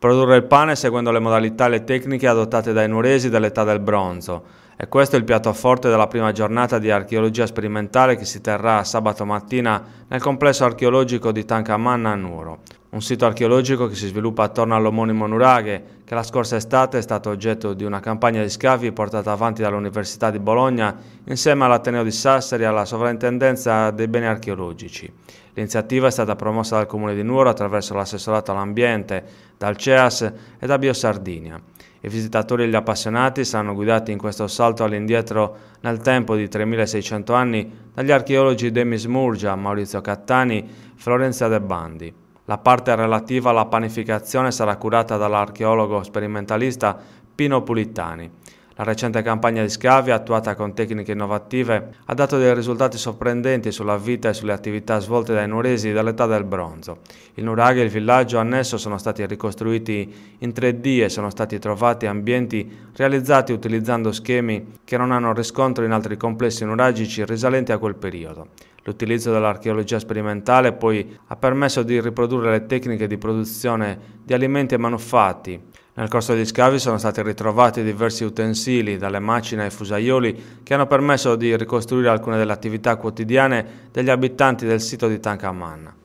Produrre il pane seguendo le modalità e le tecniche adottate dai nuresi dell'età del bronzo. E questo è il piatto forte della prima giornata di archeologia sperimentale che si terrà sabato mattina nel complesso archeologico di Tancamanna a Nuro un sito archeologico che si sviluppa attorno all'omonimo nuraghe, che la scorsa estate è stato oggetto di una campagna di scavi portata avanti dall'Università di Bologna insieme all'Ateneo di Sassari e alla Sovrintendenza dei Beni Archeologici. L'iniziativa è stata promossa dal Comune di Nuoro attraverso l'assessorato all'ambiente, dal CEAS e da Biosardinia. I visitatori e gli appassionati saranno guidati in questo salto all'indietro nel tempo di 3600 anni dagli archeologi Demis Murgia, Maurizio Cattani, Florenza De Bandi. La parte relativa alla panificazione sarà curata dall'archeologo sperimentalista Pino Pulitani. La recente campagna di scavi, attuata con tecniche innovative, ha dato dei risultati sorprendenti sulla vita e sulle attività svolte dai nuresi dall'età del bronzo. Il nuraghe e il villaggio annesso sono stati ricostruiti in 3D e sono stati trovati ambienti realizzati utilizzando schemi che non hanno riscontro in altri complessi nuragici risalenti a quel periodo. L'utilizzo dell'archeologia sperimentale poi ha permesso di riprodurre le tecniche di produzione di alimenti e manufatti, nel corso degli scavi sono stati ritrovati diversi utensili, dalle macine ai fusaioli, che hanno permesso di ricostruire alcune delle attività quotidiane degli abitanti del sito di Tankaman.